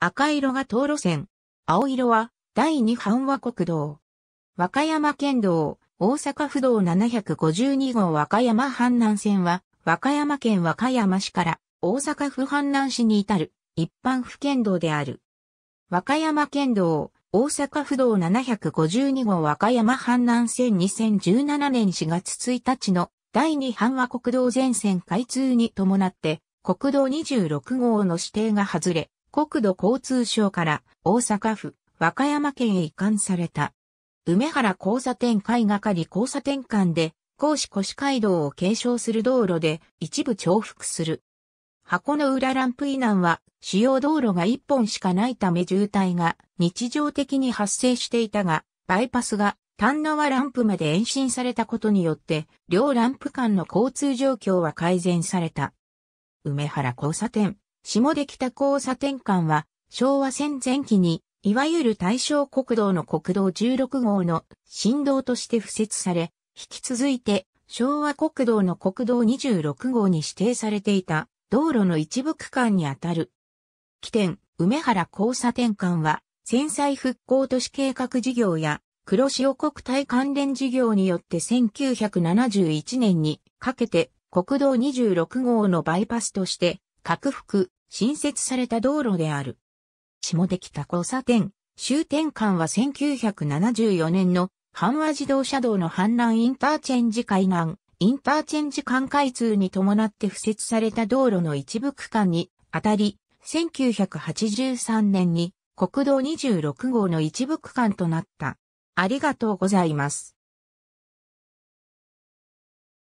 赤色が東路線。青色は第2阪和国道。和歌山県道、大阪府道752号和歌山阪南線は、和歌山県和歌山市から大阪府阪南市に至る一般府県道である。和歌山県道、大阪府道752号和歌山阪南線2017年4月1日の第2阪和国道全線開通に伴って、国道26号の指定が外れ、国土交通省から大阪府、和歌山県へ移管された。梅原交差点海係交差点間で、甲子越街道を継承する道路で一部重複する。箱の裏ランプ以南は主要道路が一本しかないため渋滞が日常的に発生していたが、バイパスが丹野和ランプまで延伸されたことによって、両ランプ間の交通状況は改善された。梅原交差点。下出北交差点間は、昭和戦前期に、いわゆる大正国道の国道16号の振動として付設され、引き続いて、昭和国道の国道26号に指定されていた道路の一部区間にあたる。起点、梅原交差点間は、戦災復興都市計画事業や、黒潮国体関連事業によって1971年にかけて国道26号のバイパスとして、拡幅、新設された道路である。下で北交差点、終点間は1974年の阪和自動車道の阪南インターチェンジ海南、インターチェンジ間開通に伴って付設された道路の一部区間にあたり、1983年に国道26号の一部区間となった。ありがとうございます。